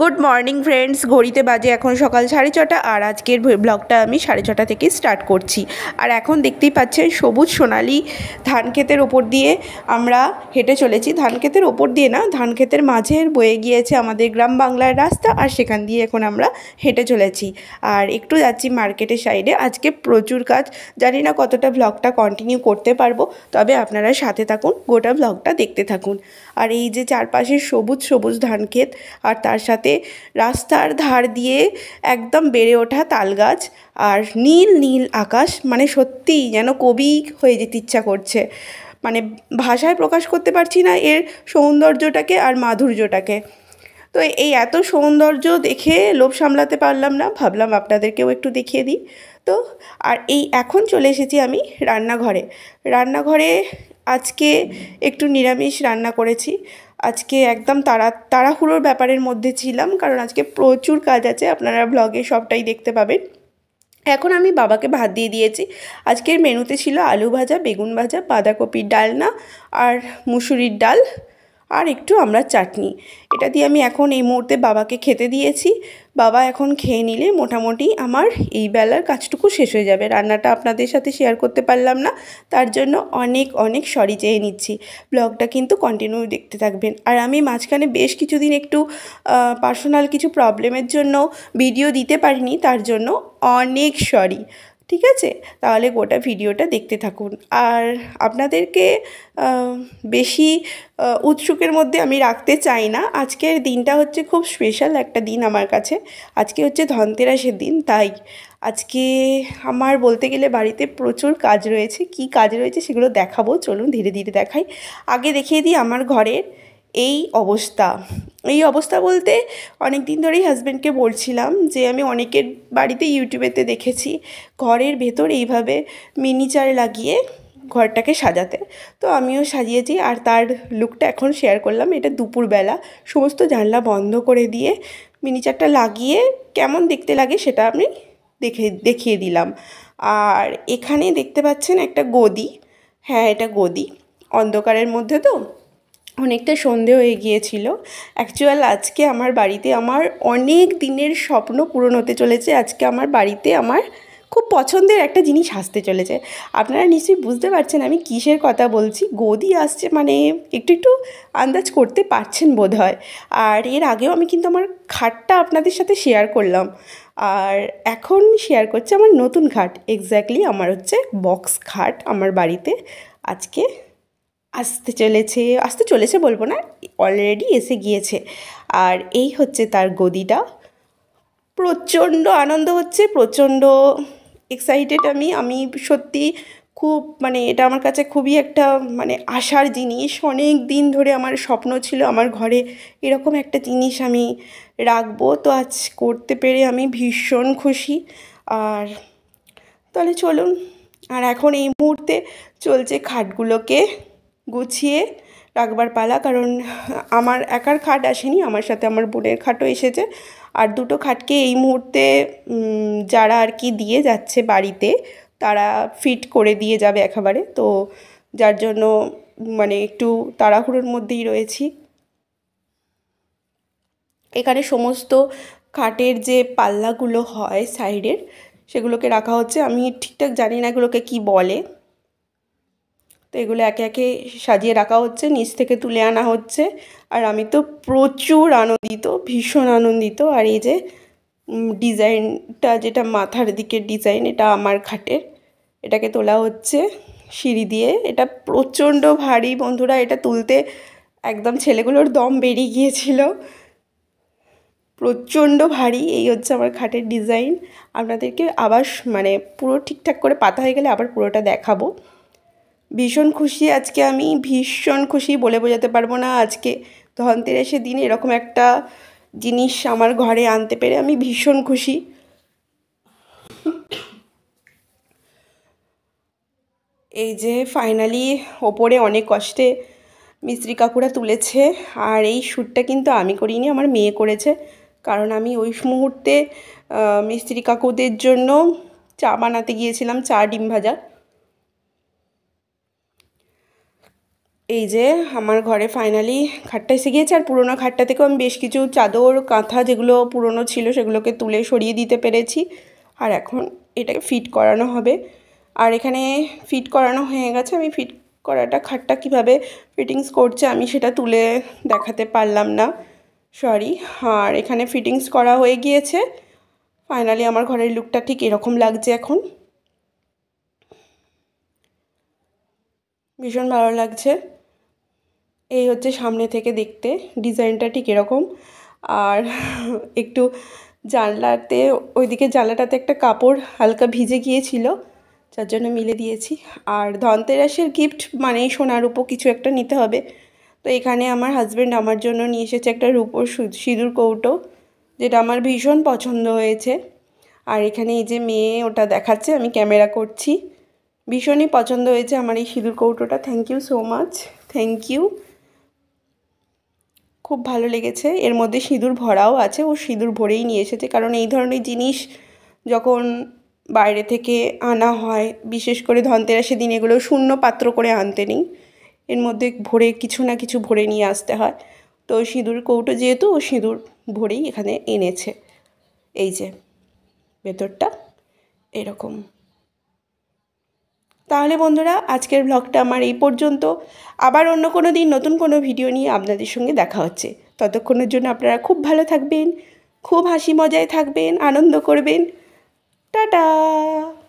good morning friends ঘড়িতে বাজে এখন সকাল সাড়ে ছটা আর আজকের ব্লগটা আমি সাড়ে ছটা থেকে স্টার্ট করছি আর এখন দেখতেই পাচ্ছেন সবুজ সোনালি ধান ক্ষেতের ওপর দিয়ে আমরা হেঁটে চলেছি ধান ক্ষেতের ওপর দিয়ে না ধান ক্ষেতের মাঝের বয়ে গিয়েছে আমাদের গ্রাম বাংলার রাস্তা আর সেখান দিয়ে এখন আমরা হেঁটে চলেছি আর একটু যাচ্ছি মার্কেটের সাইডে আজকে প্রচুর কাজ জানি না কতটা ব্লগটা কন্টিনিউ করতে পারবো তবে আপনারা সাথে থাকুন গোটা ব্লগটা দেখতে থাকুন আর এই যে চারপাশের সবুজ সবুজ ধান ক্ষেত আর তার সাথে তাতে রাস্তার ধার দিয়ে একদম বেড়ে ওঠা তাল গাছ আর নীল নীল আকাশ মানে সত্যিই যেন কবি হয়ে যেতে ইচ্ছা করছে মানে ভাষায় প্রকাশ করতে পারছি না এর সৌন্দর্যটাকে আর মাধুর্যটাকে তো এই এত সৌন্দর্য দেখে লোভ সামলাতে পারলাম না ভাবলাম আপনাদেরকেও একটু দেখিয়ে দিই তো আর এই এখন চলে এসেছি আমি রান্নাঘরে রান্নাঘরে আজকে একটু নিরামিষ রান্না করেছি আজকে একদম তাড়া তাড়াহুড়োর ব্যাপারের মধ্যে ছিলাম কারণ আজকে প্রচুর কাজ আছে আপনারা ব্লগে সবটাই দেখতে পাবেন এখন আমি বাবাকে ভাত দিয়ে দিয়েছি আজকের মেনুতে ছিল আলু ভাজা বেগুন ভাজা বাঁধাকপির ডালনা আর মুসুরির ডাল আর একটু আমরা চাটনি এটা দিয়ে আমি এখন এই মুহূর্তে বাবাকে খেতে দিয়েছি বাবা এখন খেয়ে নিলে মোটামুটি আমার এই বেলার কাজটুকু শেষ হয়ে যাবে রান্নাটা আপনাদের সাথে শেয়ার করতে পারলাম না তার জন্য অনেক অনেক সরি চেয়ে নিচ্ছি ব্লগটা কিন্তু কন্টিনিউ দেখতে থাকবেন আর আমি মাঝখানে বেশ কিছুদিন একটু পার্সোনাল কিছু প্রবলেমের জন্য ভিডিও দিতে পারিনি তার জন্য অনেক সরি ঠিক আছে তাহলে গোটা ভিডিওটা দেখতে থাকুন আর আপনাদেরকে বেশি উৎসুকের মধ্যে আমি রাখতে চাই না আজকের দিনটা হচ্ছে খুব স্পেশাল একটা দিন আমার কাছে আজকে হচ্ছে ধনতেরাসের দিন তাই আজকে আমার বলতে গেলে বাড়িতে প্রচুর কাজ রয়েছে কি কাজ রয়েছে সেগুলো দেখাবো চলুন ধীরে ধীরে দেখাই আগে দেখিয়ে দিই আমার ঘরের এই অবস্থা এই অবস্থা বলতে অনেক দিন ধরেই হাজব্যান্ডকে বলছিলাম যে আমি অনেকের বাড়িতে ইউটিউবেতে দেখেছি ঘরের ভেতর এইভাবে মিনিচার লাগিয়ে ঘরটাকে সাজাতে তো আমিও সাজিয়েছি আর তার লুকটা এখন শেয়ার করলাম এটা দুপুরবেলা সমস্ত জানলা বন্ধ করে দিয়ে মিনিচারটা লাগিয়ে কেমন দেখতে লাগে সেটা আমি দেখে দেখিয়ে দিলাম আর এখানে দেখতে পাচ্ছেন একটা গদি হ্যাঁ এটা গদি অন্ধকারের মধ্যে তো অনেকটা সন্ধে হয়ে গিয়েছিল অ্যাকচুয়াল আজকে আমার বাড়িতে আমার অনেক দিনের স্বপ্ন পূরণ হতে চলেছে আজকে আমার বাড়িতে আমার খুব পছন্দের একটা জিনিস আসতে চলেছে আপনারা নিশ্চয়ই বুঝতে পারছেন আমি কিসের কথা বলছি গদি আসছে মানে একটু একটু আন্দাজ করতে পারছেন বোধ হয় আর এর আগেও আমি কিন্তু আমার খাটটা আপনাদের সাথে শেয়ার করলাম আর এখন শেয়ার করছে আমার নতুন খাট এক্স্যাক্টলি আমার হচ্ছে বক্স খাট আমার বাড়িতে আজকে আসতে চলেছে আসতে চলেছে বলবো না অলরেডি এসে গিয়েছে আর এই হচ্ছে তার গদিটা প্রচণ্ড আনন্দ হচ্ছে প্রচণ্ড এক্সাইটেড আমি আমি সত্যি খুব মানে এটা আমার কাছে খুবই একটা মানে আশার জিনিস অনেক দিন ধরে আমার স্বপ্ন ছিল আমার ঘরে এরকম একটা জিনিস আমি রাখবো তো আজ করতে পেরে আমি ভীষণ খুশি আর তাহলে চলুন আর এখন এই মুহূর্তে চলছে খাটগুলোকে গুছিয়ে রাখবার পালা কারণ আমার একার খাট আসেনি আমার সাথে আমার বোনের খাটও এসেছে আর দুটো খাটকে এই মুহূর্তে যারা আর কি দিয়ে যাচ্ছে বাড়িতে তারা ফিট করে দিয়ে যাবে একেবারে তো যার জন্য মানে একটু তাড়াহুড়োর মধ্যেই রয়েছি এখানে সমস্ত খাটের যে পাল্লাগুলো হয় সাইডের সেগুলোকে রাখা হচ্ছে আমি ঠিকঠাক জানি না এগুলোকে কী বলে তো এগুলো একে একে সাজিয়ে রাখা হচ্ছে নিচ থেকে তুলে আনা হচ্ছে আর আমি তো প্রচুর আনন্দিত ভীষণ আনন্দিত আর এই যে ডিজাইনটা যেটা মাথার দিকের ডিজাইন এটা আমার খাটের এটাকে তোলা হচ্ছে সিঁড়ি দিয়ে এটা প্রচণ্ড ভারী বন্ধুরা এটা তুলতে একদম ছেলেগুলোর দম বেরিয়ে গিয়েছিল প্রচণ্ড ভারী এই হচ্ছে আমার খাটের ডিজাইন আপনাদেরকে আবার মানে পুরো ঠিকঠাক করে পাতা হয়ে গেলে আবার পুরোটা দেখাবো ভীষণ খুশি আজকে আমি ভীষণ খুশি বলে বোঝাতে পারবো না আজকে ধনতেরাসের দিন এরকম একটা জিনিস আমার ঘরে আনতে পেরে আমি ভীষণ খুশি এই যে ফাইনালি ওপরে অনেক কষ্টে মিস্ত্রি কাকুরা তুলেছে আর এই শ্যুটটা কিন্তু আমি করিনি আমার মেয়ে করেছে কারণ আমি ওই মুহূর্তে মিস্ত্রি কাকুদের জন্য চা বানাতে গিয়েছিলাম চা ডিম ভাজা এই যে আমার ঘরে ফাইনালি খাটটা এসে গিয়েছে আর পুরোনো খাটটা থেকেও আমি বেশ কিছু চাদর কাঁথা যেগুলো পুরোনো ছিল সেগুলোকে তুলে সরিয়ে দিতে পেরেছি আর এখন এটাকে ফিট করানো হবে আর এখানে ফিট করানো হয়ে গেছে আমি ফিট করাটা খাটটা কিভাবে ফিটিংস করছে আমি সেটা তুলে দেখাতে পারলাম না সরি আর এখানে ফিটিংস করা হয়ে গিয়েছে ফাইনালি আমার ঘরের লুকটা ঠিক এরকম লাগছে এখন ভীষণ ভালো লাগছে এই হচ্ছে সামনে থেকে দেখতে ডিজাইনটা ঠিক এরকম আর একটু জানলাতে ওইদিকে জানলাটাতে একটা কাপড় হালকা ভিজে গিয়েছিল যার জন্য মিলে দিয়েছি আর ধনতেরাসের গিফট মানেই সোনার উপর কিছু একটা নিতে হবে তো এখানে আমার হাজব্যান্ড আমার জন্য নিয়ে এসেছে একটা রূপোর সিঁদুর কৌটো যেটা আমার ভীষণ পছন্দ হয়েছে আর এখানে এই যে মেয়ে ওটা দেখাচ্ছে আমি ক্যামেরা করছি ভীষণই পছন্দ হয়েছে আমার এই সিঁদুর কৌটোটা thank you so much thank you খুব ভালো লেগেছে এর মধ্যে সিঁদুর ভরাও আছে ও সিঁদুর ভরেই নিয়ে এসেছে কারণ এই ধরনের জিনিস যখন বাইরে থেকে আনা হয় বিশেষ করে ধনতেরাসের দিন এগুলো শূন্য পাত্র করে আনতে নেই এর মধ্যে ভরে কিছু না কিছু ভরে নিয়ে আসতে হয় তো সিঁদুর কৌটো যেহেতু ও সিঁদুর ভরেই এখানে এনেছে এই যে ভেতরটা এরকম তাহলে বন্ধুরা আজকের ব্লগটা আমার এই পর্যন্ত আবার অন্য কোনো দিন নতুন কোনো ভিডিও নিয়ে আপনাদের সঙ্গে দেখা হচ্ছে ততক্ষণের জন্য আপনারা খুব ভালো থাকবেন খুব হাসি মজায় থাকবেন আনন্দ করবেন টাটা